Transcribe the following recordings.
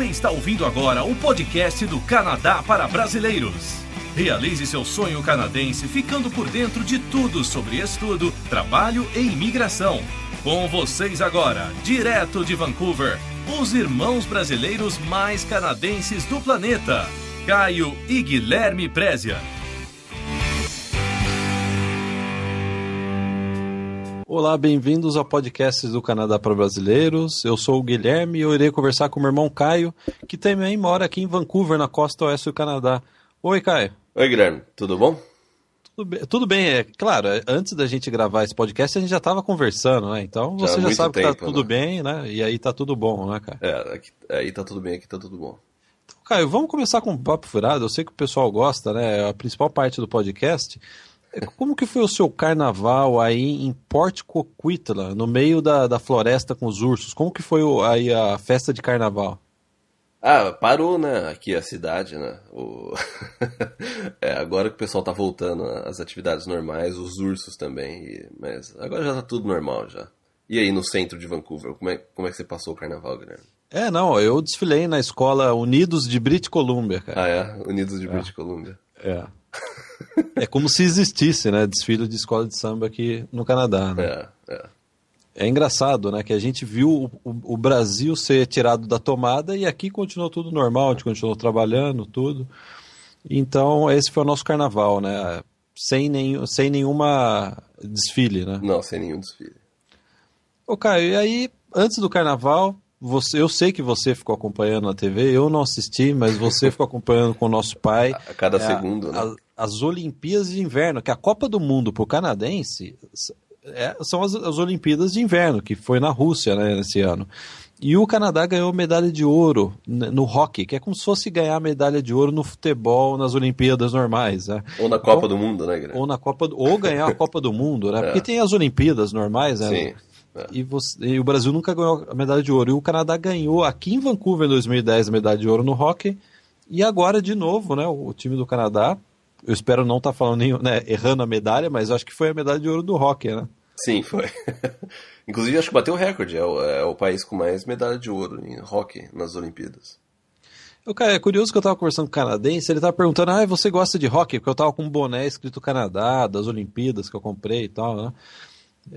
Você está ouvindo agora o podcast do Canadá para Brasileiros. Realize seu sonho canadense ficando por dentro de tudo sobre estudo, trabalho e imigração. Com vocês agora, direto de Vancouver, os irmãos brasileiros mais canadenses do planeta, Caio e Guilherme Prezia. Olá, bem-vindos ao podcast do Canadá para Brasileiros. Eu sou o Guilherme e eu irei conversar com o meu irmão Caio, que também mora aqui em Vancouver, na costa oeste do Canadá. Oi, Caio. Oi, Guilherme. Tudo bom? Tudo bem, tudo bem é claro. É, antes da gente gravar esse podcast, a gente já estava conversando, né? Então você já, sabe tempo, que tá tudo né? bem, né? E aí tá tudo bom, né, Caio? É, aqui, aí tá tudo bem, aqui tá tudo bom. Então, Caio, vamos começar com um papo furado. Eu sei que o pessoal gosta, né? É a principal parte do podcast. Como que foi o seu carnaval aí em Port Coquitlam, no meio da, da floresta com os ursos? Como que foi aí a festa de carnaval? Ah, parou, né? Aqui a cidade, né? O... é, agora que o pessoal tá voltando às atividades normais, os ursos também. E... Mas agora já tá tudo normal já. E aí no centro de Vancouver, como é, como é que você passou o carnaval, Guilherme? É, não, eu desfilei na escola Unidos de British Columbia, cara. Ah, é? Unidos de é. British Columbia. É. É como se existisse, né, desfile de escola de samba aqui no Canadá. Né? É, é. é engraçado, né, que a gente viu o, o, Brasil ser tirado da tomada e aqui continuou tudo normal, a gente continuou trabalhando, tudo. Então, esse foi o nosso carnaval, né, sem, nenhum, sem nenhuma desfile, né? Não, sem nenhum desfile. Ô, Caio, e aí, antes do carnaval, você, eu sei que você ficou acompanhando a TV, eu não assisti, mas você ficou acompanhando com o nosso pai. A cada é, segundo, a, né? a, as Olimpíadas de Inverno, que é a Copa do Mundo para o canadense é, são as, as Olimpíadas de Inverno, que foi na Rússia né, nesse ano. E o Canadá ganhou medalha de ouro né, no hockey, que é como se fosse ganhar medalha de ouro no futebol, nas Olimpíadas normais. Né? Ou na Copa então, do Mundo, né, Guilherme? Ou na Copa ou ganhar a Copa do Mundo, né? É. Porque tem as Olimpíadas normais, né? Sim. É. E, você, e, o Brasil nunca ganhou a medalha de ouro. E o Canadá ganhou aqui em Vancouver em 2010 a medalha de ouro no hockey. E agora, de novo, né, o time do Canadá. Eu espero não estar tá falando nenhum, né, errando a medalha, mas acho que foi a medalha de ouro do hockey, né? Sim, foi. Inclusive, acho que bateu o recorde. É o, é o, país com mais medalha de ouro em hockey nas Olimpíadas. Eu, cara, é curioso que eu estava conversando com o canadense, ele estava perguntando, ah, você gosta de hockey? Porque eu estava com um boné escrito Canadá, das Olimpíadas que eu comprei e tal, né?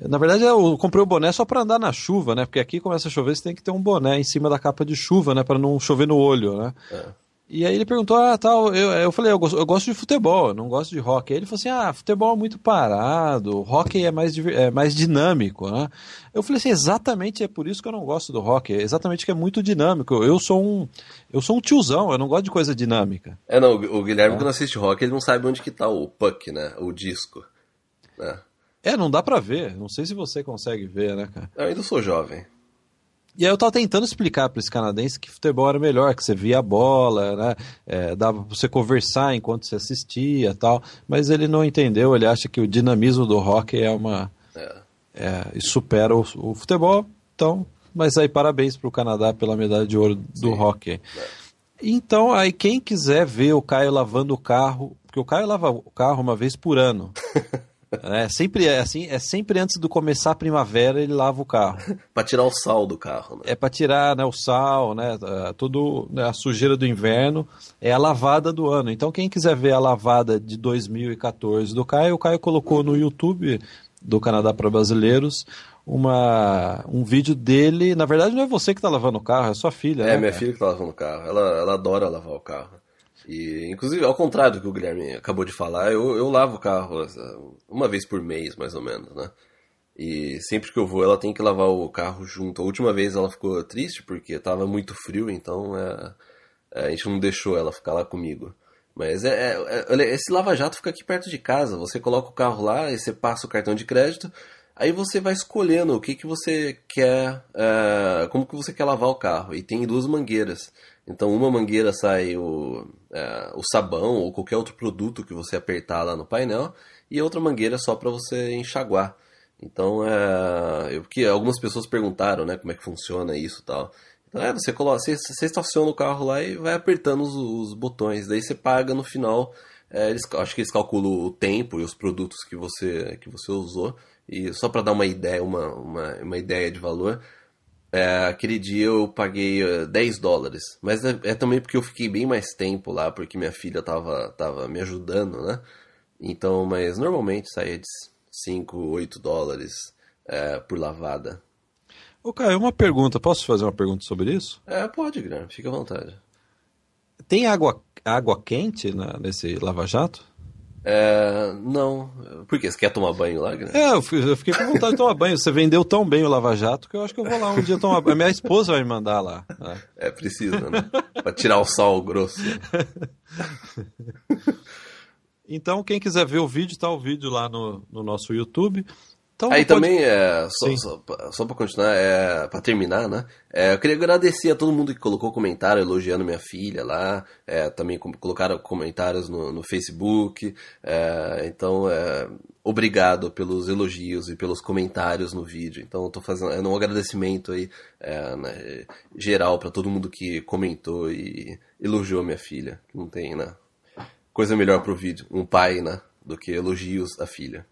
Na verdade, eu comprei o boné só para andar na chuva, né? Porque aqui começa a chover, você tem que ter um boné em cima da capa de chuva, né? Para não chover no olho, né? É. E aí ele perguntou, ah, tal, eu, eu falei, eu gosto, eu gosto de futebol, não gosto de rock. ele falou assim, ah, futebol é muito parado, rock é mais, é mais dinâmico, né? Eu falei assim, exatamente é por isso que eu não gosto do rock, é exatamente que é muito dinâmico. Eu sou um eu sou um tiozão, eu não gosto de coisa dinâmica. É, não, o Guilherme é. quando assiste rock, ele não sabe onde que tá o puck, né, o disco, né? É, não dá para ver. Não sei se você consegue ver, né, cara? Eu ainda sou jovem. E aí eu tava tentando explicar para esse canadense que futebol era melhor, que você via a bola, né? É, dava pra você conversar enquanto você assistia tal. Mas ele não entendeu, ele acha que o dinamismo do hockey é uma. É. é supera o, o, futebol. Então, mas aí parabéns pro Canadá pela medalha de ouro do Sim. hockey. É. Então, aí quem quiser ver o Caio lavando o carro, porque o Caio lava o carro uma vez por ano. É sempre é assim, é sempre antes do começar a primavera ele lava o carro. para tirar o sal do carro. Né? É para tirar né, o sal, né, tudo né, a sujeira do inverno é a lavada do ano. Então quem quiser ver a lavada de 2014 do Caio, o Caio colocou no YouTube do Canadá para brasileiros uma, um vídeo dele. Na verdade, não é você que está lavando o carro, é sua filha. É, né, minha cara? filha que está lavando o carro. Ela, ela adora lavar o carro. E, inclusive, ao contrário do que o Guilherme acabou de falar, eu, eu lavo o carro uma vez por mês, mais ou menos, né? E sempre que eu vou, ela tem que lavar o carro junto. A última vez ela ficou triste porque estava muito frio, então é, é, a gente não deixou ela ficar lá comigo. Mas é, é, é esse lava-jato fica aqui perto de casa. Você coloca o carro lá e você passa o cartão de crédito. Aí você vai escolhendo o que, que você quer, é, como que você quer lavar o carro. E tem duas mangueiras. Então, uma mangueira sai o, é, o sabão ou qualquer outro produto que você apertar lá no painel, e outra mangueira é só para você enxaguar. Então, é, eu, que algumas pessoas perguntaram né, como é que funciona isso e tal. Então, é, você, coloca, você, você estaciona o carro lá e vai apertando os, os botões, daí você paga no final. É, eles, acho que eles calculam o tempo e os produtos que você, que você usou, e só para dar uma ideia, uma, uma, uma ideia de valor. É, aquele dia eu paguei 10 é, dólares. Mas é, é, também porque eu fiquei bem mais tempo lá, porque minha filha tava, tava me ajudando, né? Então, mas normalmente saía de 5, 8 dólares é, por lavada. Ô, Caio, uma pergunta. Posso fazer uma pergunta sobre isso? É, pode, Guilherme. Fica à vontade. Tem água, água quente na, nesse lava-jato? É, não. Por quê? Você quer tomar banho lá, né? É, eu fiquei com vontade de tomar banho. Você vendeu tão bem o Lava Jato que eu acho que eu vou lá um dia tomar banho. A minha esposa vai me mandar lá. Né? É, precisa, né? pra tirar o sal grosso. então, quem quiser ver o vídeo, tá o vídeo lá no, no nosso YouTube. Então, Aí pode... também, é, só, só, só pra continuar, é, pra terminar, né? É, eu queria agradecer a todo mundo que colocou comentário elogiando minha filha lá, é, também colocaram comentários no, no Facebook. É, então, é, obrigado pelos elogios e pelos comentários no vídeo. Então, eu tô fazendo é um agradecimento aí é, né, geral para todo mundo que comentou e elogiou minha filha. Não tem, né? Coisa melhor pro vídeo, um pai, né? Do que elogios à filha.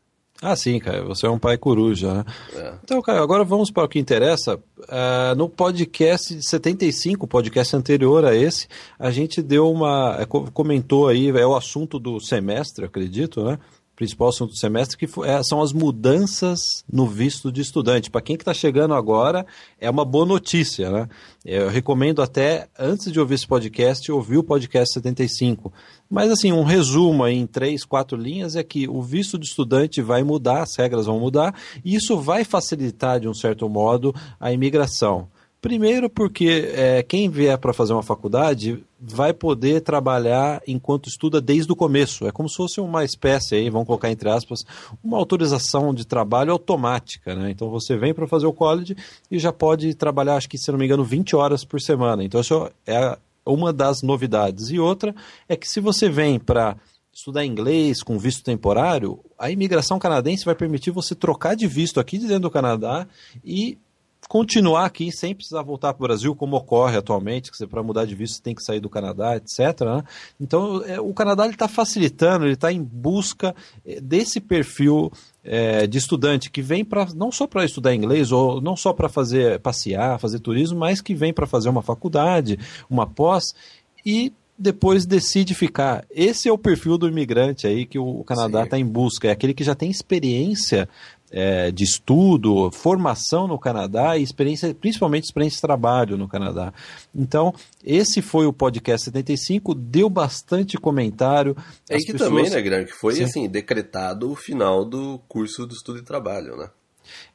Ah, sim, cara. Você é um pai coruja, né? É. Então, cara, agora vamos para o que interessa. Uh, no podcast de 75, podcast anterior a esse, a gente deu uma. É, comentou aí, é o assunto do semestre, acredito, né? principal assunto do semestre, que é, são as mudanças no visto de estudante. Para quem que está chegando agora, é uma boa notícia, né? Eu recomendo até, antes de ouvir esse podcast, ouvir o podcast 75. Mas, assim, um resumo em três, quatro linhas é que o visto de estudante vai mudar, as regras vão mudar, e isso vai facilitar, de um certo modo, a imigração. Primeiro, porque é, quem vier para fazer uma faculdade vai poder trabalhar enquanto estuda desde o começo. É como se fosse uma espécie aí, vamos colocar entre aspas, uma autorização de trabalho automática. Né? Então você vem para fazer o college e já pode trabalhar, acho que se não me engano, 20 horas por semana. Então isso é uma das novidades. E outra é que se você vem para estudar inglês com visto temporário, a imigração canadense vai permitir você trocar de visto aqui dentro do Canadá e continuar aqui sem precisar voltar para o Brasil, como ocorre atualmente, que você para mudar de visto tem que sair do Canadá, etc. Né? Então, é, o Canadá está facilitando, ele está em busca eh, desse perfil é, de estudante que vem para não só para estudar inglês ou não só para fazer passear, fazer turismo, mas que vem para fazer uma faculdade, uma pós e depois decide ficar. Esse é o perfil do imigrante aí que o Canadá está em busca, é aquele que já tem experiência é, de estudo, formação no Canadá e experiência, principalmente experiência de trabalho no Canadá. Então, esse foi o podcast 75, deu bastante comentário. É que pessoas... também, né, Guilherme, que foi Sim. assim, decretado o final do curso de estudo e trabalho, né?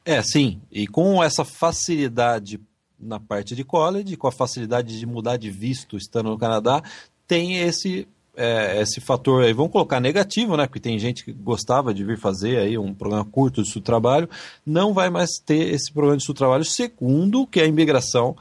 É, sim. E com essa facilidade na parte de college, com a facilidade de mudar de visto estando no Canadá, tem esse é, esse fator aí, vamos colocar negativo, né? Porque tem gente que gostava de vir fazer aí um programa curto de seu trabalho, não vai mais ter esse programa de seu trabalho, segundo que a imigração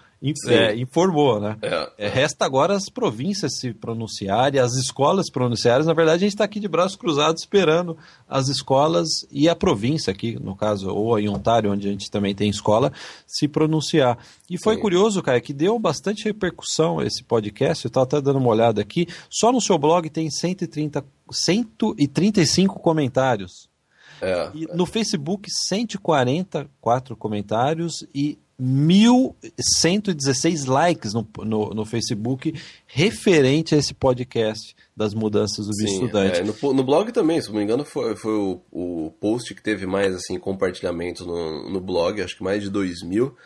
é, informou, né? É. é. Resta agora as províncias se pronunciarem, as escolas pronunciarem. Na verdade, a gente está aqui de braços cruzados esperando as escolas e a província aqui, no caso, ou em Ontário, onde a gente também tem escola, se pronunciar. E foi Sim. curioso, Caio, que deu bastante repercussão esse podcast. Eu estava até dando uma olhada aqui. Só no seu blog tem 130, 135 comentários. É, e no Facebook, 144 comentários e 1.116 likes no, no, no, Facebook referente a esse podcast das mudanças do Sim, estudante. É, no, no, blog também, se não me engano, foi, foi o, o post que teve mais assim compartilhamentos no, no blog, acho que mais de 2 mil.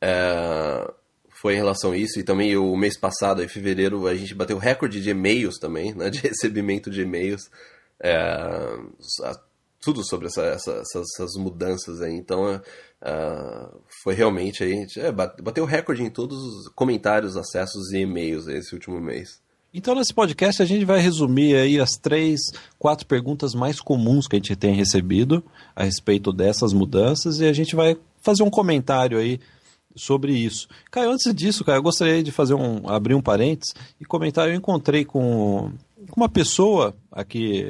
É, foi em relação a isso. E também o mês passado, em fevereiro, a gente bateu recorde de e-mails também, né, de recebimento de e-mails. É, tudo sobre essa, essa, essas, essas, mudanças aí. Então, uh, foi realmente aí, é, bateu recorde em todos os comentários, acessos e e-mails esse último mês. Então, nesse podcast, a gente vai resumir aí as três, quatro perguntas mais comuns que a gente tem recebido a respeito dessas mudanças e a gente vai fazer um comentário aí sobre isso. Caio, antes disso, cara, eu gostaria de fazer um abrir um parênteses e comentar. Eu encontrei com, com uma pessoa aqui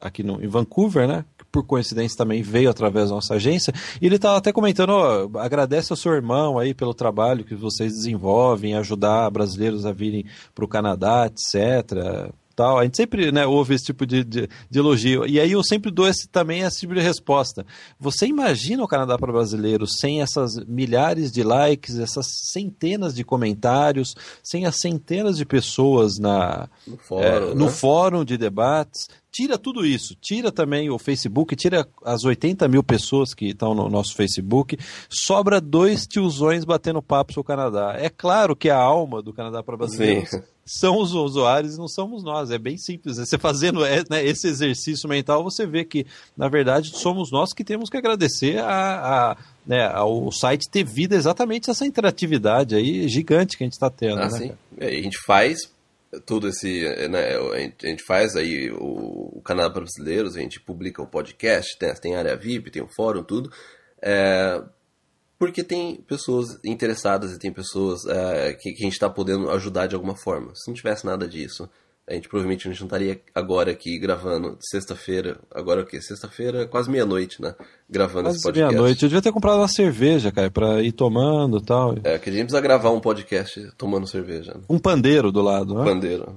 aqui no, em Vancouver, né? por coincidência também veio através da nossa agência, e ele estava tá até comentando, agradece ao seu irmão aí pelo trabalho que vocês desenvolvem, ajudar brasileiros a virem para o Canadá, etc., tal. A gente sempre né, ouve esse tipo de, de, de, elogio. E aí eu sempre dou esse, também esse tipo de resposta. Você imagina o Canadá para brasileiro sem essas milhares de likes, essas centenas de comentários, sem as centenas de pessoas na, no, fórum, é, no né? fórum de debates, tira tudo isso, tira também o Facebook, tira as 80 mil pessoas que estão no nosso Facebook, sobra dois tiozões batendo papo sobre o Canadá. É claro que a alma do Canadá para brasileiros Sim. são os usuários, não somos nós. É bem simples. Você fazendo é, né, esse exercício mental, você vê que, na verdade, somos nós que temos que agradecer a, a né, ao site ter vida exatamente essa interatividade aí gigante que a gente está tendo. Ah, né, é, a gente faz tudo esse. Assim, é, né, é, a gente faz aí o, o canal para brasileiros, a gente publica o podcast, tem, tem área VIP, tem o fórum, tudo. É, porque tem pessoas interessadas e tem pessoas é, que, que, a gente está podendo ajudar de alguma forma. Se não tivesse nada disso, a gente provavelmente não estaria agora aqui gravando sexta-feira, agora o quê? Sexta-feira, quase meia-noite, né? gravando Quase esse podcast. meia-noite. Eu devia ter comprado uma cerveja, cara, pra ir tomando e tal. É, que a gente precisa gravar um podcast tomando cerveja. Né? Um pandeiro do lado, né? Pandeiro.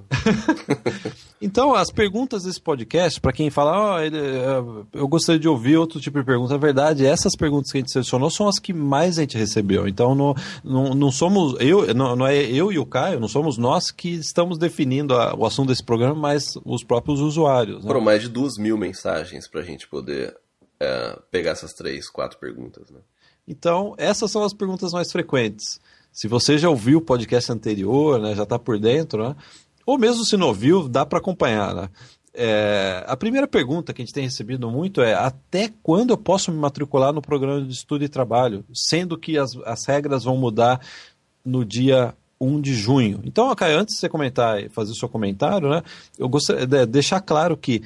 então, as perguntas desse podcast, para quem fala, oh, eu gostaria de ouvir outro tipo de pergunta, na verdade, essas perguntas que a gente selecionou são as que mais a gente recebeu. Então, não, não, não somos, eu, não, não, é eu e o Caio, não somos nós que estamos definindo a, o assunto desse programa, mas os próprios usuários. Né? Foram mais de duas mil mensagens pra gente poder é, pegar essas três, quatro perguntas. Né? Então, essas são as perguntas mais frequentes. Se você já ouviu o podcast anterior, né, já está por dentro, né? ou mesmo se não ouviu, dá para acompanhar. Né? É, a primeira pergunta que a gente tem recebido muito é: até quando eu posso me matricular no programa de estudo e trabalho, sendo que as, as regras vão mudar no dia 1 de junho? Então, Caio, okay, antes de você comentar e fazer o seu comentário, né, eu gostaria de deixar claro que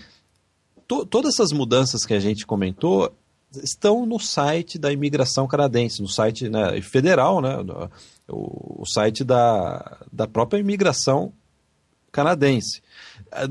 to, todas essas mudanças que a gente comentou estão no site da imigração canadense, no site né, federal, né, o, o site da, da própria imigração canadense.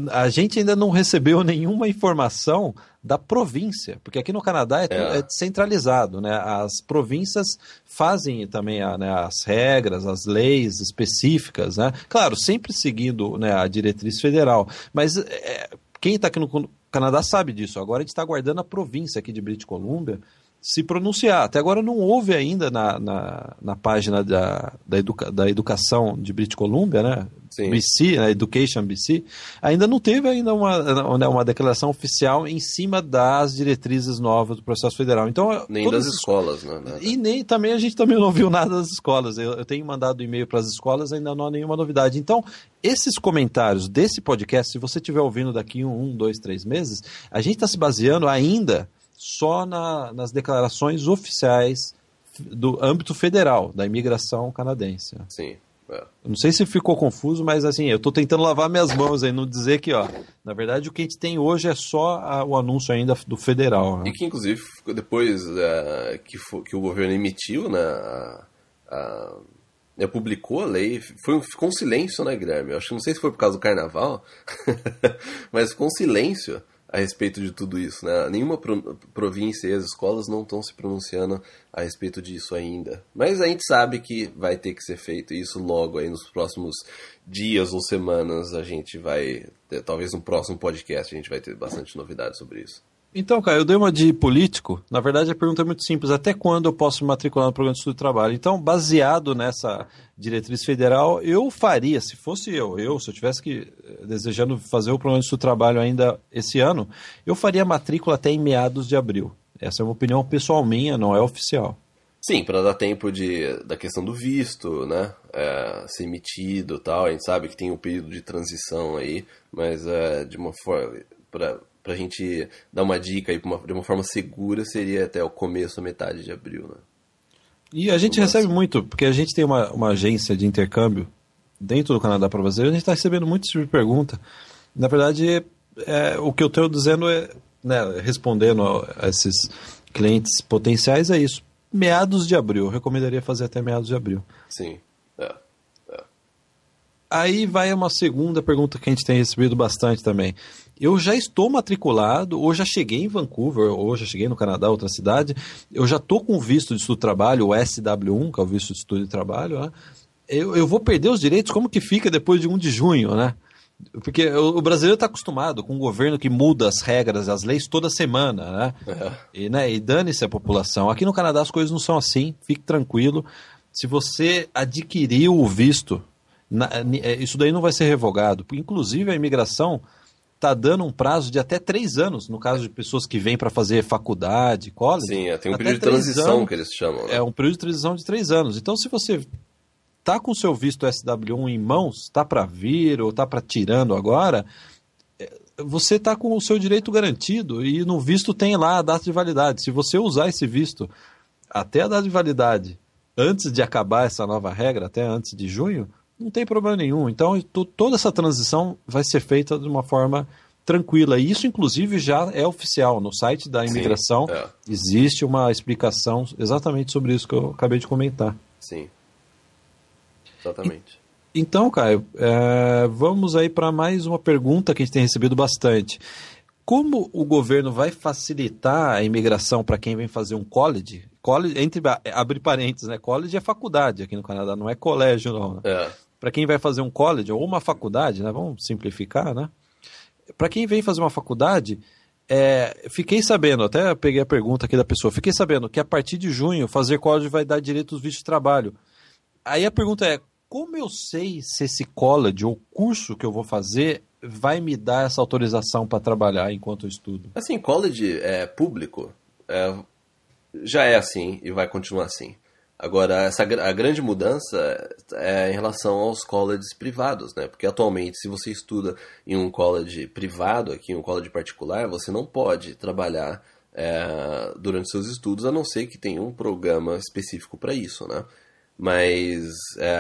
A, a, gente ainda não recebeu nenhuma informação da província, porque aqui no Canadá é, é. é centralizado, né? As províncias fazem também a, né, as regras, as leis específicas, né? Claro, sempre seguindo né, a diretriz federal, mas é, quem está aqui no o Canadá sabe disso. Agora a gente está aguardando a província aqui de British Columbia se pronunciar. Até agora não houve ainda na, na, na página da, da, educa, da educação de British Columbia, né? Sim. BC, né? Education BC, ainda não teve ainda uma, né, uma declaração oficial em cima das diretrizes novas do processo federal. Então, nem das escolas, né, né? E nem também a gente também não viu nada das escolas. Eu, eu tenho mandado e-mail para as escolas, ainda não há nenhuma novidade. Então, esses comentários desse podcast, se você estiver ouvindo daqui um, um, dois, três meses, a gente está se baseando ainda só na, nas declarações oficiais do âmbito federal da imigração canadense. Sim. É. Não sei se ficou confuso, mas assim, eu estou tentando lavar minhas mãos aí, não dizer que, ó, na verdade o que a gente tem hoje é só a, o anúncio ainda do federal. Né? E que inclusive depois é, que, for, que, o governo emitiu, né, a é, publicou a lei, foi ficou um silêncio na né, Guilherme. Eu acho que não sei se foi por causa do carnaval, mas ficou um silêncio a respeito de tudo isso. Né? Nenhuma pro, província e as escolas não estão se pronunciando a respeito disso ainda. Mas a gente sabe que vai ter que ser feito isso logo aí nos próximos dias ou semanas. A gente vai, talvez no próximo podcast, a gente vai ter bastante novidade sobre isso. Então, cara, eu dei uma de político. Na verdade, a pergunta é muito simples: até quando eu posso me matricular no programa de estudo de trabalho? Então, baseado nessa diretriz federal, eu faria, se fosse eu, eu, se eu tivesse que eh, desejando fazer o programa de estudo de trabalho ainda esse ano, eu faria matrícula até em meados de abril. Essa é uma opinião pessoal minha, não é oficial. Sim, para dar tempo de, da questão do visto, né? É, ser emitido tal. A gente sabe que tem um período de transição aí, mas é, de uma forma. Pra, pra gente dar uma dica aí uma, de uma forma segura, seria até o começo, metade de abril, né? E a gente recebe muito, porque a gente tem uma, uma agência de intercâmbio dentro do Canadá para brasileiro, a gente está recebendo muito tipo de pergunta. Na verdade, é, o que eu estou dizendo é, né, respondendo a, a esses clientes potenciais, é isso. Meados de abril, eu recomendaria fazer até meados de abril. Sim. É. É. Aí vai uma segunda pergunta que a gente tem recebido bastante também eu já estou matriculado, ou já cheguei em Vancouver, ou já cheguei no Canadá, outra cidade, eu já estou com o visto de estudo de trabalho, o SW1, que é o visto de estudo de trabalho, né? eu, eu vou perder os direitos, como que fica depois de 1 de junho, né? Porque o brasileiro está acostumado com um governo que muda as regras, as leis toda semana, né? É. E, né, e dane-se a população. Aqui no Canadá as coisas não são assim, fique tranquilo. Se você adquiriu o visto, na, é, isso daí não vai ser revogado. Inclusive a imigração tá dando um prazo de até três anos, no caso de pessoas que vêm para fazer faculdade, college. Sim, é, tem um período de transição anos, que eles chamam. Né? É um período de transição de três anos. Então, se você tá com o seu visto SW1 em mãos, tá para vir ou tá para tirando agora, é, você está com o seu direito garantido e no visto tem lá a data de validade. Se você usar esse visto até a data de validade, antes de acabar essa nova regra, até antes de junho, não tem problema nenhum. Então, toda essa transição vai ser feita de uma forma tranquila. E isso, inclusive, já é oficial. No site da imigração Sim, é. existe uma explicação exatamente sobre isso que eu acabei de comentar. Sim. Exatamente. E, então, Caio, é, vamos aí para mais uma pergunta que a gente tem recebido bastante. Como o governo vai facilitar a imigração para quem vem fazer um college? College, entre, abre parênteses, né? College é faculdade aqui no Canadá, não é colégio, não. Né? É para quem vai fazer um college ou uma faculdade, né? Vamos simplificar, né? Para quem vem fazer uma faculdade, é, fiquei sabendo, até peguei a pergunta aqui da pessoa, fiquei sabendo que a partir de junho fazer college vai dar direito aos vistos de trabalho. Aí a pergunta é, como eu sei se esse college ou curso que eu vou fazer vai me dar essa autorização para trabalhar enquanto eu estudo? Assim, college é, público é, já é assim e vai continuar assim. Agora, essa, a grande mudança é em relação aos colleges privados, né? Porque atualmente, se você estuda em um college privado, aqui em um college particular, você não pode trabalhar é, durante seus estudos, a não ser que tenha um programa específico para isso, né? Mas é,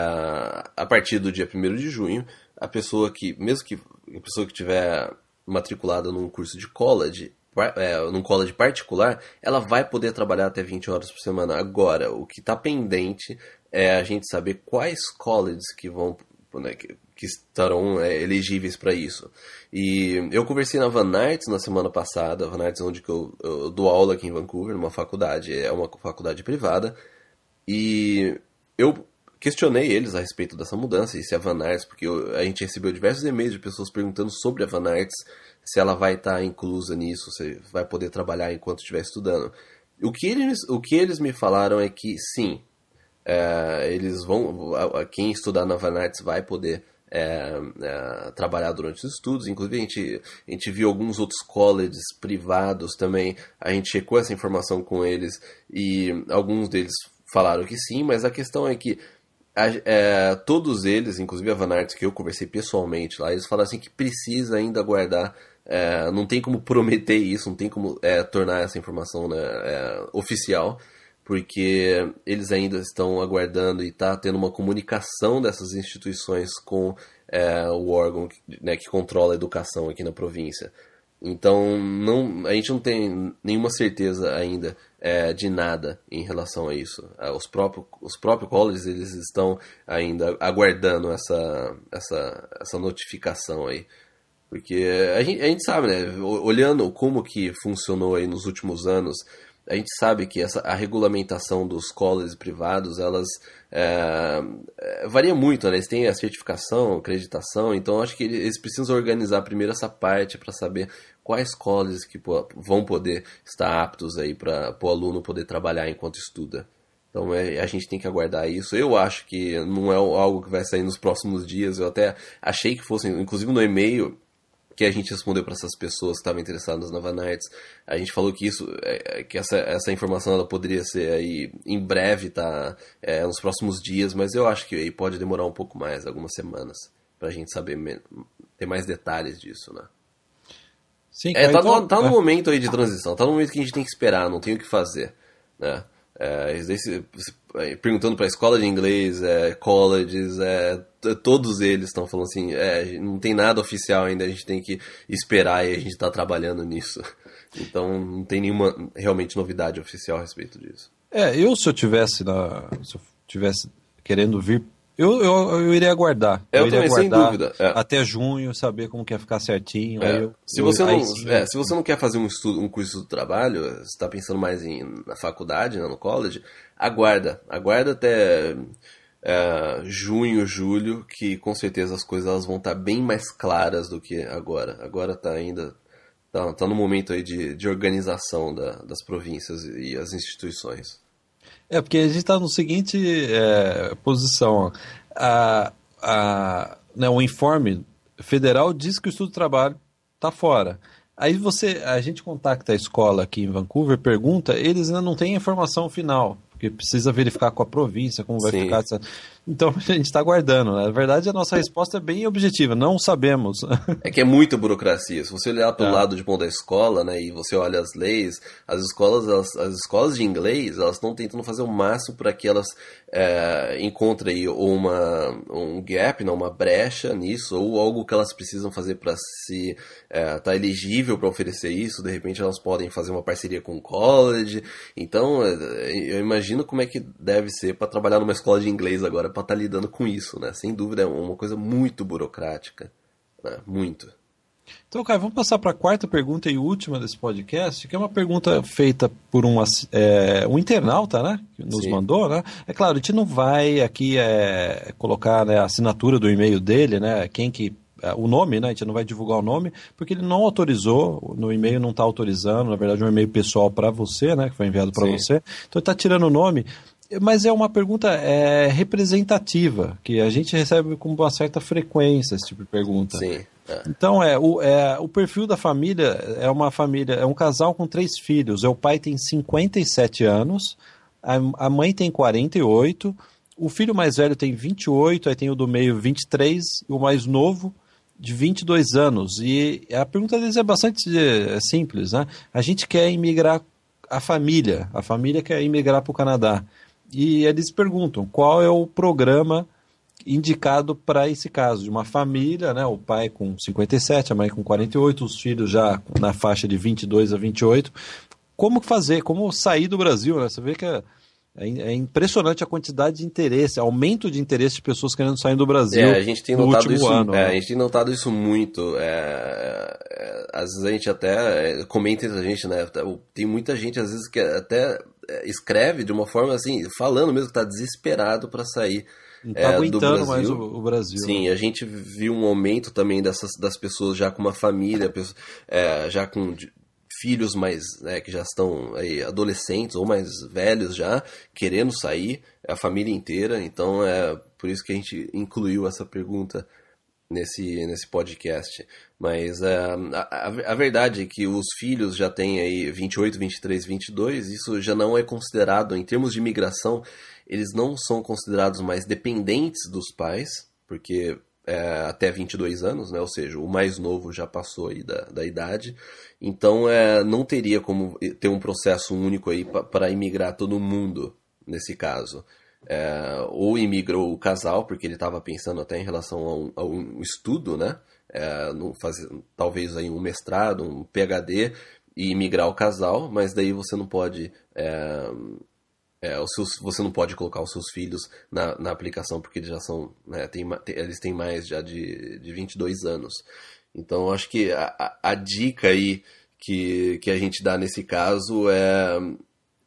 a partir do dia 1 de junho, a pessoa que, mesmo que a pessoa que tiver matriculada num curso de college, é, num college particular, ela vai poder trabalhar até 20 horas por semana. Agora, o que está pendente é a gente saber quais colleges que vão né, que, que estarão é, elegíveis para isso. E eu conversei na Van Arts na semana passada, Van Arts é onde que eu, eu dou aula aqui em Vancouver, numa faculdade, é uma faculdade privada, e eu questionei eles a respeito dessa mudança e se a Van Arts, porque a gente recebeu diversos e-mails de pessoas perguntando sobre a Van Arts, se ela vai estar tá inclusa nisso, se vai poder trabalhar enquanto estiver estudando. O que eles, o que eles me falaram é que sim, é, eles vão, quem estudar na Van Arts vai poder é, é, trabalhar durante os estudos. Inclusive, a gente, a gente viu alguns outros colleges privados também. A gente checou essa informação com eles e alguns deles falaram que sim, mas a questão é que a, é, todos eles, inclusive a Van Aert, que eu conversei pessoalmente lá, eles falaram assim que precisa ainda aguardar, é, não tem como prometer isso, não tem como é, tornar essa informação né, é, oficial, porque eles ainda estão aguardando e está tendo uma comunicação dessas instituições com é, o órgão que, né, que, controla a educação aqui na província. Então, não, a gente não tem nenhuma certeza ainda é, de nada em relação a isso. É, os próprios, os próprios colleges eles estão ainda aguardando essa, essa, essa notificação aí. Porque a gente, a gente sabe, né? Olhando como que funcionou aí nos últimos anos a gente sabe que essa, a regulamentação dos colleges privados, elas é, é, varia muito, né? Eles têm a certificação, acreditação, então acho que eles precisam organizar primeiro essa parte para saber quais colleges que vão poder estar aptos aí para o aluno poder trabalhar enquanto estuda. Então é, a gente tem que aguardar isso. Eu acho que não é algo que vai sair nos próximos dias. Eu até achei que fosse, inclusive no e-mail, que a gente respondeu para essas pessoas que estavam interessadas na Van Nights, A gente falou que isso, é, é, que essa, essa informação ela poderia ser aí em breve, tá? É, nos próximos dias, mas eu acho que aí pode demorar um pouco mais, algumas semanas, para a gente saber ter mais detalhes disso, né? Sim, é, tá, então, no, tá no é. momento aí de transição, tá no momento que a gente tem que esperar, não tem o que fazer, né? É, é, perguntando para escola de inglês, é, colleges, é, todos eles estão falando assim, é, não tem nada oficial ainda, a gente tem que esperar e a gente está trabalhando nisso. Então não tem nenhuma realmente novidade oficial a respeito disso. É, eu se eu tivesse na, se eu tivesse querendo vir eu, eu, eu irei aguardar. Eu, eu também, aguardar sem dúvida. É. Até junho, saber como quer ficar certinho. É. Eu, se, você não, é, se você não quer fazer um, estudo, um curso de trabalho, você está pensando mais em, na faculdade, né, no college, aguarda. Aguarda até é, junho, julho, que com certeza as coisas elas vão estar tá bem mais claras do que agora. Agora está ainda está tá no momento aí de, de organização da, das províncias e as instituições. É, porque a gente está no seguinte é, posição. A, a, né, o informe federal diz que o estudo do trabalho está fora. Aí você, a gente contacta a escola aqui em Vancouver, pergunta, eles ainda não têm informação final, porque precisa verificar com a província como vai Sim. ficar. Essa... Então a gente está aguardando. Né? Na verdade, a nossa resposta é bem objetiva, não sabemos. É que é muita burocracia. Se você olhar para é. lado de bom da escola, né, e você olha as leis, as escolas, as escolas de inglês, elas estão tentando fazer o máximo para que elas é, encontrem aí uma, um gap, não, né, uma brecha nisso, ou algo que elas precisam fazer para se estar é, tá elegível para oferecer isso. De repente, elas podem fazer uma parceria com o college. Então, é, eu imagino como é que deve ser para trabalhar numa escola de inglês agora pode estar tá lidando com isso, né? Sem dúvida, é uma coisa muito burocrática. Né? Muito. Então, Caio, vamos passar para a quarta pergunta e última desse podcast, que é uma pergunta feita por um, é, um internauta, né? Que nos Sim. mandou, né? É claro, a gente não vai aqui é, colocar né, a assinatura do e-mail dele, né? Quem que. É, o nome, né? A gente não vai divulgar o nome, porque ele não autorizou, no e-mail não está autorizando, na verdade, é um e-mail pessoal para você, né? Que foi enviado para você. Então, ele está tirando o nome mas é uma pergunta é, representativa, que a gente recebe com uma certa frequência esse tipo de pergunta. Sim. É. Então é o, é o perfil da família é uma família, é um casal com três filhos. É, o pai tem 57 anos, a, a mãe tem 48, o filho mais velho tem 28, aí tem o do meio 23, e o mais novo de 22 anos. E a pergunta deles é bastante é, simples, né? A gente quer imigrar a família, a família quer imigrar para o Canadá e eles perguntam qual é o programa indicado para esse caso de uma família, né, o pai com 57, a mãe com 48, os filhos já na faixa de 22 a 28. Como fazer, como sair do Brasil, né? Você vê que a, é é, é impressionante a quantidade de interesse, aumento de interesse de pessoas querendo sair do Brasil. É, a gente tem notado isso. Ano, é, né? A gente tem notado isso muito. É, é, é às vezes a gente até comenta isso a gente, né? Tá, tem muita gente às vezes que até escreve de uma forma assim, falando mesmo que está desesperado para sair. Não tá é, aguentando mais o, o, Brasil. Sim, né? a gente viu um aumento também dessas, das pessoas já com uma família, é, já com filhos mais né, que já estão aí, adolescentes ou mais velhos já, querendo sair, é a família inteira. Então é por isso que a gente incluiu essa pergunta nesse, nesse podcast. Mas é, a, a verdade é que os filhos já têm aí 28, 23, 22, isso já não é considerado, em termos de imigração, eles não são considerados mais dependentes dos pais, porque é, até 22 anos, né? Ou seja, o mais novo já passou aí da, da idade. Então, é, não teria como ter um processo único aí para imigrar todo mundo nesse caso. É, ou imigrou o casal, porque ele estava pensando até em relação a um, a um estudo, né? É, no, talvez aí um mestrado, um PhD, e imigrar o casal, mas daí você não pode é, é, os seus, você não pode colocar os seus filhos na, na aplicação porque eles já são. Né, tem, eles têm mais já de, de 22 anos. Então, eu acho que a, a dica aí que, que a gente dá nesse caso é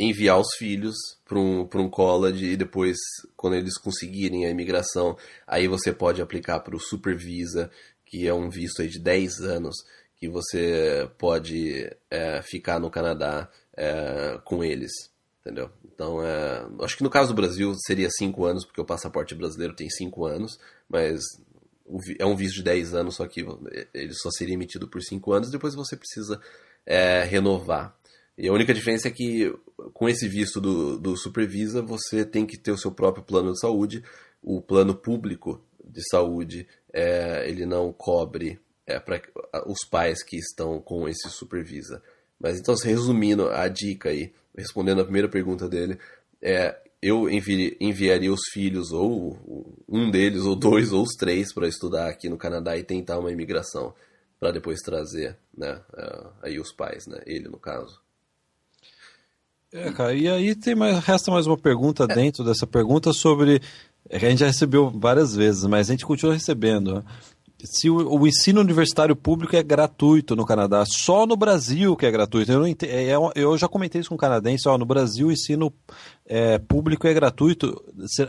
enviar os filhos para um, um college e depois, quando eles conseguirem a imigração, aí você pode aplicar para o Supervisa, que é um visto aí de 10 anos, que você pode é, ficar no Canadá é, com eles entendeu? Então, é, acho que no caso do Brasil seria cinco anos, porque o passaporte brasileiro tem cinco anos, mas é um visto de 10 anos, só que ele só seria emitido por cinco anos, depois você precisa é, renovar. E a única diferença é que com esse visto do, do Supervisa, você tem que ter o seu próprio plano de saúde, o plano público de saúde, é, ele não cobre é, para os pais que estão com esse Supervisa. Mas então, assim, resumindo a dica aí, respondendo a primeira pergunta dele, é, eu envi enviaria os filhos, ou um deles, ou dois, ou os três, para estudar aqui no Canadá e tentar uma imigração, para depois trazer né, aí os pais, né, ele no caso. É, cara, e aí tem mais, resta mais uma pergunta é. dentro dessa pergunta sobre. É a gente já recebeu várias vezes, mas a gente continua recebendo. Né? se o, o, ensino universitário público é gratuito no Canadá, só no Brasil que é gratuito. Eu, ent... É, é eu já comentei isso com o um canadense, ó, no Brasil o ensino é, público é gratuito.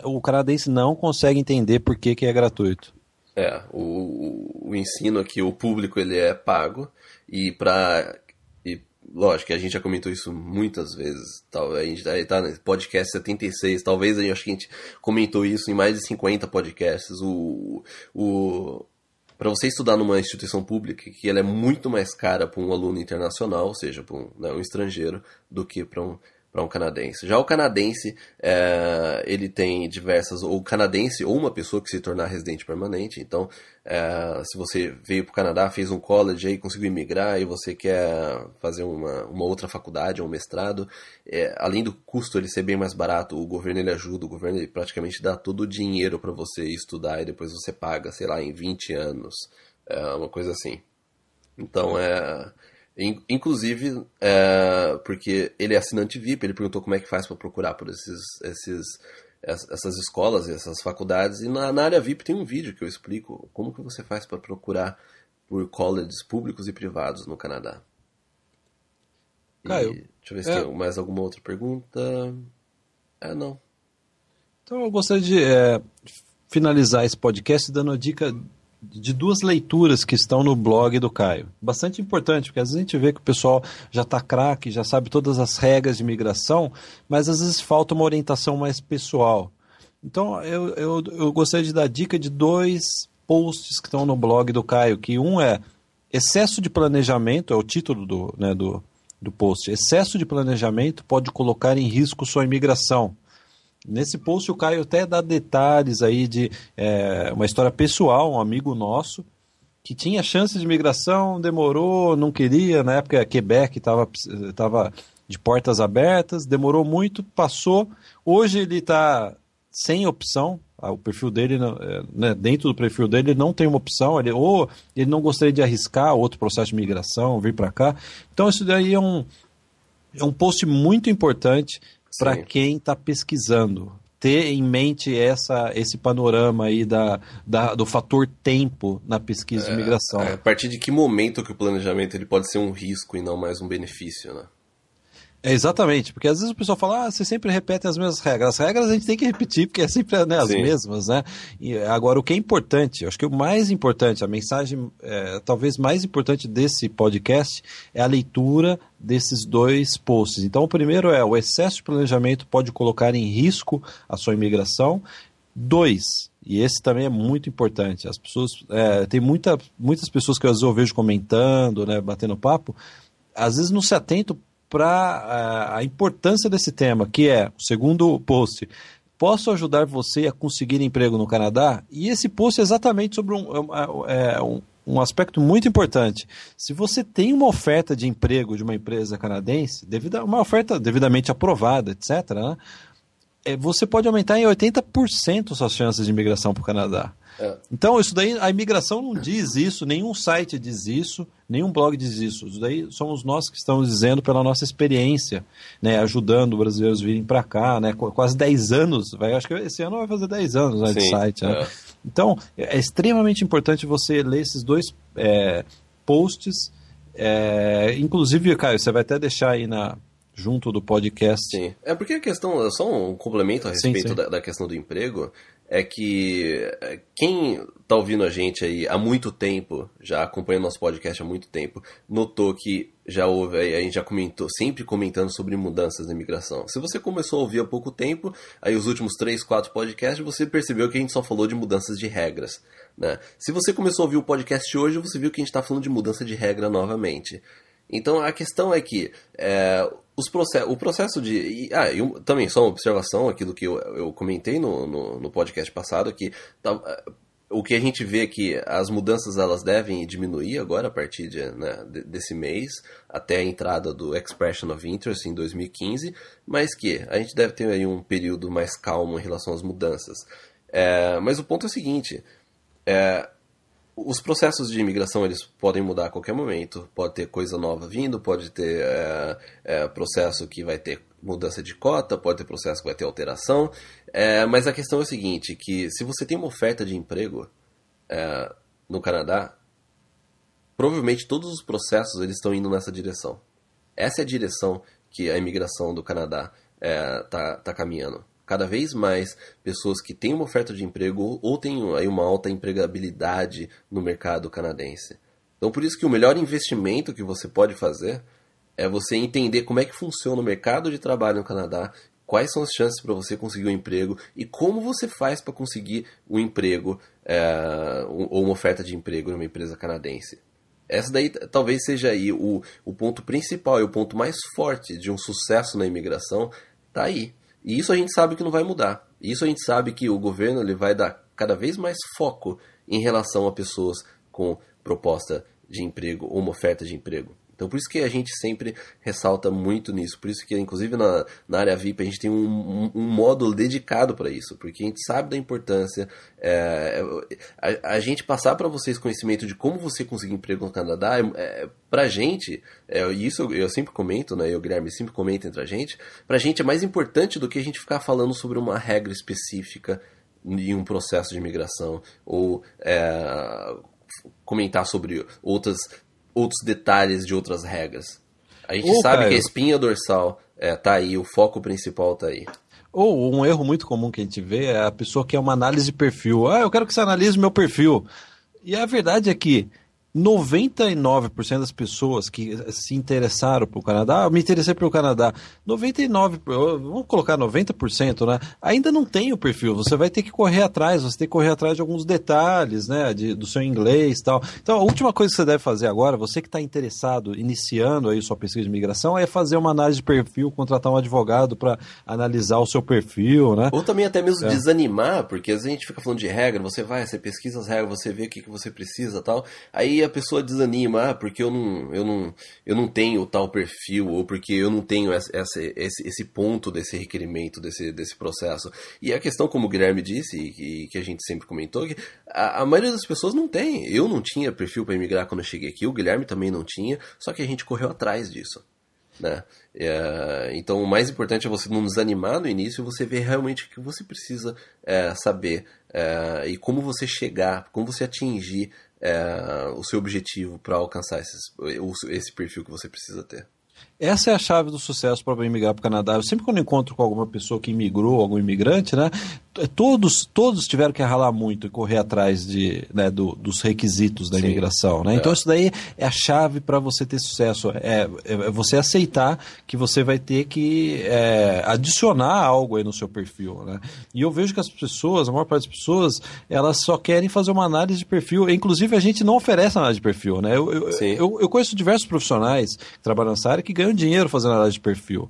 O canadense não consegue entender por que, que é gratuito. É, o, o ensino aqui, o público, ele é pago e para lógico, a gente já comentou isso muitas vezes. a gente está tá no podcast 76, talvez a acho que a gente comentou isso em mais de 50 podcasts. O, o, para você estudar numa instituição pública, que ela é muito mais cara para um aluno internacional, ou seja, para um, né, um estrangeiro, do que para um para um canadense. Já o canadense, é, ele tem diversas, ou canadense, ou uma pessoa que se tornar residente permanente. Então, é, se você veio para o Canadá, fez um college aí, conseguiu imigrar e você quer fazer uma, uma outra faculdade ou um mestrado, é, além do custo ele ser bem mais barato, o governo ele ajuda, o governo ele praticamente dá todo o dinheiro para você estudar e depois você paga, sei lá, em 20 anos. É, uma coisa assim. Então, é Inclusive, é, porque ele é assinante VIP, ele perguntou como é que faz para procurar por esses, esses, essas escolas e essas faculdades. E na, na, área VIP tem um vídeo que eu explico como que você faz para procurar por colleges públicos e privados no Canadá. Caiu. deixa eu ver se é. tem mais alguma outra pergunta. É, não. Então eu gostaria de é, finalizar esse podcast dando a dica de duas leituras que estão no blog do Caio. Bastante importante, porque às vezes a gente vê que o pessoal já está craque, já sabe todas as regras de migração, mas às vezes falta uma orientação mais pessoal. Então eu, eu, eu gostaria de dar dica de dois posts que estão no blog do Caio, que um é excesso de planejamento, é o título do, né, do, do post, excesso de planejamento pode colocar em risco sua imigração. Nesse post o Caio até dá detalhes aí de é, uma história pessoal, um amigo nosso, que tinha chance de migração, demorou, não queria, na época Quebec estava tava de portas abertas, demorou muito, passou. Hoje ele está sem opção, ah, o perfil dele, é, né, dentro do perfil dele, não tem uma opção, ele, ou ele não gostaria de arriscar outro processo de migração, vir para cá. Então, isso daí é um, é um post muito importante para quem está pesquisando. Ter em mente essa, esse panorama aí da, da do fator tempo na pesquisa é, de imigração. É, a partir de que momento que o planejamento ele pode ser um risco e não mais um benefício, né? É exatamente, porque às vezes o pessoal fala, ah, você sempre repete as mesmas regras. As regras a gente tem que repetir, porque é sempre né, as Sim. mesmas, né? E agora, o que é importante, acho que o mais importante, a mensagem é, talvez mais importante desse podcast é a leitura desses dois posts. Então, o primeiro é o excesso de planejamento pode colocar em risco a sua imigração. Dois, e esse também é muito importante. As pessoas. É, tem muita, muitas pessoas que às vezes eu vejo comentando, né, batendo papo, às vezes não se atentam para a, eh, a importância desse tema, que é o segundo post. Posso ajudar você a conseguir emprego no Canadá? E esse post é exatamente sobre é é um, é, um, um aspecto muito importante. Se você tem uma oferta de emprego de uma empresa canadense, devida uma oferta devidamente aprovada, etc., né? Eh, você pode aumentar em 80% suas chances de imigração para o Canadá. É. Então, isso daí, a imigração não diz isso, nenhum site diz isso, nenhum blog diz isso. Isso daí somos nós que estamos dizendo pela nossa experiência, né, ajudando brasileiros virem para cá, né, quase 10 anos, vai, acho que esse ano vai fazer 10 anos né, Sim, de site. Né? É. Então, é, é extremamente importante você ler esses dois é, posts, é, inclusive, Caio, você vai até deixar aí na, junto do podcast. Sim. É porque a questão, só um complemento a respeito sim, sim. Da, da, questão do emprego, é que é, quem está ouvindo a gente aí há muito tempo, já acompanha nosso podcast há muito tempo, notou que já houve, a gente já comentou, sempre comentando sobre mudanças na imigração. Se você começou a ouvir há pouco tempo, aí os últimos três, quatro podcasts, você percebeu que a gente só falou de mudanças de regras. Né? Se você começou a ouvir o podcast hoje, você viu que a gente está falando de mudança de regra novamente. Então a questão é que é, os process, o processo de. E, ah, e também só uma observação, aquilo que eu, eu comentei no, no, no podcast passado, que tá, o que a gente vê é que as mudanças elas devem diminuir agora a partir de, né, desse mês, até a entrada do Expression of Interest em 2015, mas que a gente deve ter aí um período mais calmo em relação às mudanças. É, mas o ponto é o seguinte: é, os processos de imigração eles podem mudar a qualquer momento. Pode ter coisa nova vindo, pode ter é, é, processo que vai ter mudança de cota, pode ter processo que vai ter alteração. É, mas a questão é a seguinte, que se você tem uma oferta de emprego no Canadá, provavelmente todos os processos eles estão indo nessa direção. Essa é a direção que a imigração do Canadá está tá caminhando cada vez mais pessoas que têm uma oferta de emprego ou têm aí uma alta empregabilidade no mercado canadense. Então por isso que o melhor investimento que você pode fazer é você entender como é que funciona o mercado de trabalho no Canadá, quais são as chances para você conseguir um emprego e como você faz para conseguir um emprego é, ou uma oferta de emprego numa empresa canadense. Essa daí talvez seja aí o, o ponto principal e o ponto mais forte de um sucesso na imigração, tá aí. E isso a gente sabe que não vai mudar. Isso a gente sabe que o governo ele vai dar cada vez mais foco em relação a pessoas com proposta de emprego, uma oferta de emprego. Então por isso que a gente sempre ressalta muito nisso, por isso que inclusive na, na área VIP a gente tem um, um, um módulo dedicado para isso, porque a gente sabe da importância, é, a, a, gente passar para vocês conhecimento de como você conseguir emprego no Canadá, é, é para a gente, é, isso eu, eu, sempre comento, né, eu Guilherme sempre comenta entre a gente, para a gente é mais importante do que a gente ficar falando sobre uma regra específica em um processo de imigração ou é, comentar sobre outras outros detalhes de outras regras. A gente sabe Caio, que a espinha dorsal é, tá aí, o foco principal tá aí. Ou um erro muito comum que a gente vê é a pessoa que é uma análise de perfil. Ah, eu quero que você analise meu perfil. E a verdade é que 99% das pessoas que eh, se interessaram pelo Canadá, ah, eu me interessei pelo Canadá, 99%, vamos colocar 90%, né? Ainda não tem o perfil, você vai ter que correr atrás, você tem que correr atrás de alguns detalhes, né? De, do seu inglês e tal. Então, a última coisa que você deve fazer agora, você que está interessado, iniciando aí sua pesquisa de imigração, é fazer uma análise de perfil, contratar um advogado para analisar o seu perfil, né? Ou também até mesmo é. desanimar, porque às vezes a gente fica falando de regra, você vai, você pesquisa as regras, você vê o que, que você precisa tal, aí a pessoa desanima, ah, porque eu não, eu não, eu não tenho tal perfil, ou porque eu não tenho essa, esse, esse ponto desse requerimento, desse, desse processo. E a questão, como o Guilherme disse, e, que a gente sempre comentou, que a, a maioria das pessoas não tem. Eu não tinha perfil para emigrar quando eu cheguei aqui, o Guilherme também não tinha, só que a gente correu atrás disso. Né? É, então o mais importante é você não desanimar no início e você ver realmente o que você precisa é, saber é, e como você chegar, como você atingir é, o seu objetivo para alcançar esses, esse perfil que você precisa ter. Essa é a chave do sucesso para migrar para o Canadá. Eu sempre quando encontro com alguma pessoa que imigrou, algum imigrante, né? Todos, todos tiveram que ralar muito e correr atrás de, né, do, dos requisitos da Sim. imigração, né? Então é. Então isso daí é a chave para você ter sucesso. É, é, é, você aceitar que você vai ter que é, adicionar algo aí no seu perfil, né? E eu vejo que as pessoas, a maior parte das pessoas, elas só querem fazer uma análise de perfil. Inclusive a gente não oferece análise de perfil, né? Eu, eu, eu, eu conheço diversos profissionais que trabalham nessa área que ganham ganho dinheiro fazendo análise de perfil.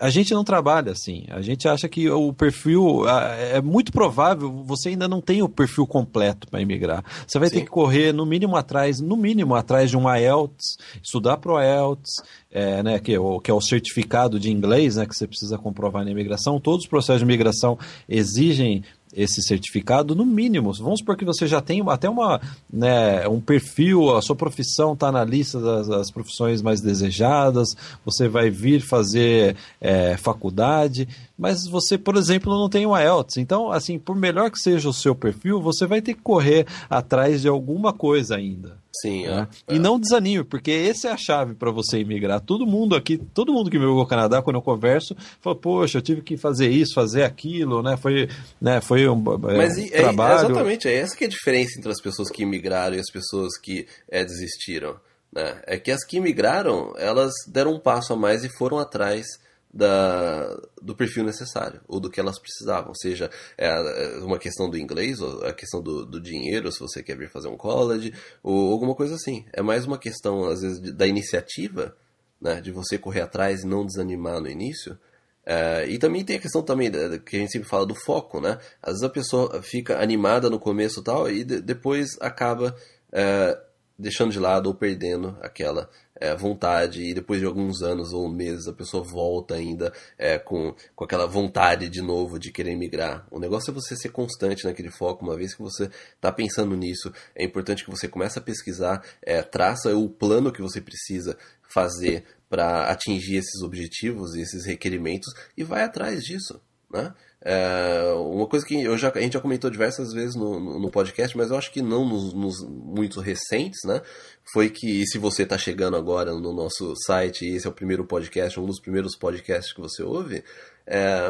A gente não trabalha assim. A gente acha que o perfil. É muito provável, você ainda não tem o perfil completo para emigrar. Você vai Sim. ter que correr, no mínimo, atrás, no mínimo, atrás de um IELTS, estudar pro IELTS, é, né, que, é que é o certificado de inglês né, que você precisa comprovar na imigração. Todos os processos de imigração exigem esse certificado, no mínimo. Vamos supor que você já tem até uma, né, um perfil, a sua profissão está na lista das, das, profissões mais desejadas, você vai vir fazer é, faculdade mas você, por exemplo, não tem uma Ielts Então, assim, por melhor que seja o seu perfil, você vai ter que correr atrás de alguma coisa ainda. Sim. Né? É. E não desanime, porque essa é a chave para você imigrar. Todo mundo aqui, todo mundo que migrou ao Canadá, quando eu converso, fala: Poxa, eu tive que fazer isso, fazer aquilo, né? Foi, né? Foi um Mas é, trabalho. exatamente, é essa que é a diferença entre as pessoas que imigraram e as pessoas que é, desistiram. Né? É que as que imigraram, elas deram um passo a mais e foram atrás da, do perfil necessário, ou do que elas precisavam. Seja é, é, uma questão do inglês, ou a questão do, do dinheiro, se você quer vir fazer um college, ou alguma coisa assim. É mais uma questão, às vezes, da iniciativa, né, de você correr atrás e não desanimar no início. É, e também tem a questão também né, que a gente sempre fala do foco, né? Às vezes a pessoa fica animada no começo e tal, e de, depois acaba é, deixando de lado ou perdendo aquela é, vontade, e depois de alguns anos ou meses a pessoa volta ainda é, com, com aquela vontade de novo de querer migrar. O negócio é você ser constante naquele foco, uma vez que você está pensando nisso, é importante que você comece a pesquisar, é, traça o plano que você precisa fazer para atingir esses objetivos e esses requerimentos e vai atrás disso, né? É, uma coisa que eu já, a gente já comentou diversas vezes no, no, no podcast, mas eu acho que não nos, nos muito recentes, né? Foi que se você está chegando agora no nosso site e esse é o primeiro podcast, um dos primeiros podcasts que você ouve, é,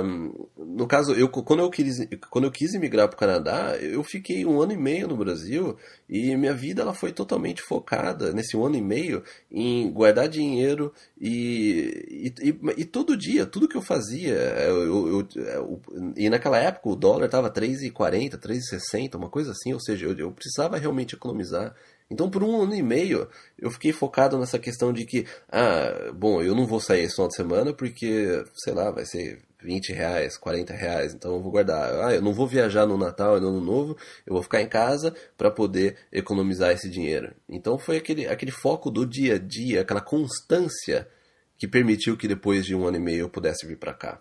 no caso, eu, quando, eu quis, quando eu quis emigrar para o Canadá, eu fiquei um ano e meio no Brasil e minha vida ela foi totalmente focada nesse um ano e meio em guardar dinheiro e, e, e, e todo dia, tudo que eu fazia. Eu, eu, eu e naquela época o dólar estava 3,40, 3,60, uma coisa assim, ou seja, eu, eu precisava realmente economizar então, por um ano e meio, eu fiquei focado nessa questão de que, ah, bom, eu não vou sair esse final de semana porque, sei lá, vai ser 20 reais, 40 reais, então eu vou guardar. Ah, eu não vou viajar no Natal e no Ano Novo, eu vou ficar em casa para poder economizar esse dinheiro. Então, foi aquele, aquele foco do dia a dia, aquela constância que permitiu que depois de um ano e meio eu pudesse vir para cá.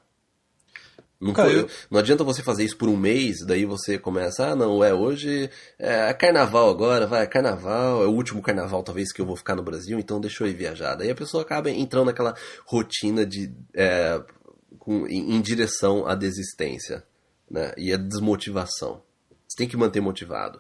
Não, foi, não adianta você fazer isso por um mês, daí você começa, ah, não, é hoje, é carnaval agora, vai, é carnaval, é o último carnaval talvez que eu vou ficar no Brasil, então deixa eu ir viajar. Daí a pessoa acaba entrando naquela rotina de, é, com, em, em, direção à desistência, né, e à desmotivação. Você tem que manter motivado.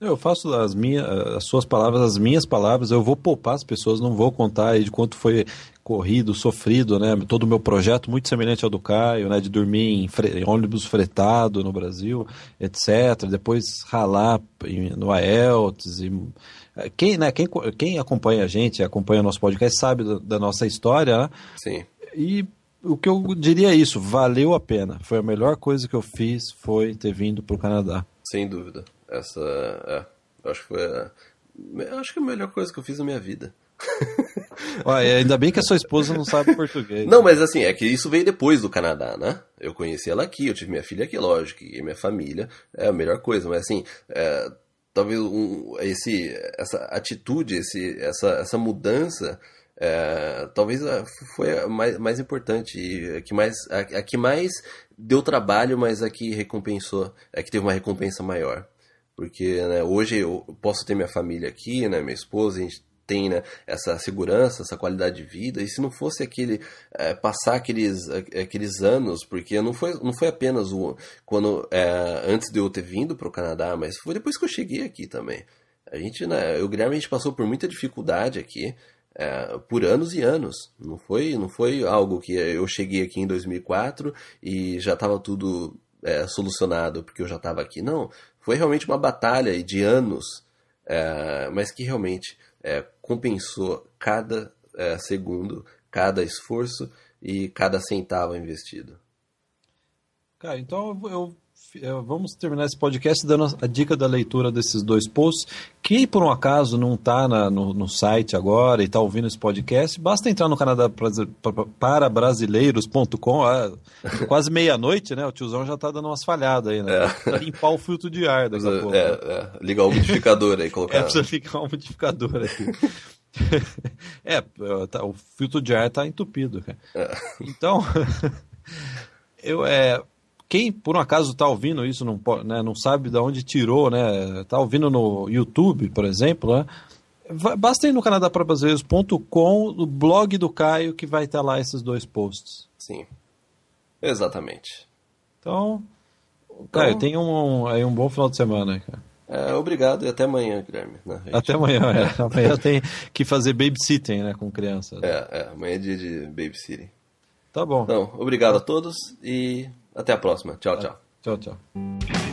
Eu faço as minhas, as suas palavras, as minhas palavras. Eu vou poupar as pessoas, não vou contar aí de quanto foi corrido, sofrido, né? Todo o meu projeto muito semelhante ao do Caio, né? De dormir em, fre... em ônibus fretado no Brasil, etc. Depois ralar no AELTS e eh, quem, né, quem, quem acompanha a gente, acompanha o nosso podcast, sabe da, da nossa história, né? Sim. E o que eu diria é isso, valeu a pena. Foi a melhor coisa que eu fiz, foi ter vindo para o Canadá. Sem dúvida. Essa, é, acho que foi a, acho que a melhor coisa que eu fiz na minha vida. Olha, ainda bem que a sua esposa não sabe português. Não, mas assim, é que isso veio depois do Canadá, né? Eu conheci ela aqui, eu tive minha filha aqui, lógico, e minha família é a melhor coisa, mas assim, é, talvez um, esse, essa atitude, esse, essa, essa mudança. É, talvez é, foi a mais, mais importante, a que mais, a, a que mais deu trabalho, mas a que recompensou, a que teve uma recompensa maior porque né, hoje eu posso ter minha família aqui, né, minha esposa, a gente tem né, essa segurança, essa qualidade de vida. E se não fosse aquele é, passar aqueles, eh, aqueles anos, porque não foi, não foi apenas o, quando é, antes de eu ter vindo para o Canadá, mas foi depois que eu cheguei aqui também. A gente, né, eu, o Guilherme, a gente passou por muita dificuldade aqui. É, por anos e anos. Não foi, não foi algo que eu cheguei aqui em 2004 e já estava tudo é, solucionado porque eu já estava aqui. Não, foi realmente uma batalha de anos, é, mas que realmente é, compensou cada é, segundo, cada esforço e cada centavo investido. Cara, então eu eh, vamos terminar esse podcast dando a dica da leitura desses dois posts. Quem por um acaso não está no, no, site agora e está ouvindo esse podcast, basta entrar no Canadá para brasileiros.com, é quase meia-noite, né? O tiozão já está dando umas falhadas aí, né? É. limpar o filtro de ar daqui a pouco. É, é. Ligar o modificador aí, colocar. É, precisa ligar o modificador aqui. é, tá, o filtro de ar está entupido, cara. É. Então, eu é quem por um acaso está ouvindo isso, não, né, não sabe de onde tirou, né? Está ouvindo no YouTube, por exemplo, né? Basta ir no canadaprobrasileiros.com, o blog do Caio, que vai estar lá esses dois posts. Sim. Exatamente. Então, então Caio, tenha um, aí um, bom final de semana. Cara. É, obrigado e até amanhã, Guilherme. Né, até amanhã, é. amanhã tenho que fazer babysitting né, com crianças. É, é, amanhã é dia de babysitting. Tá bom. Então, obrigado a todos e até a próxima. Tchau, tchau. Tchau, tchau.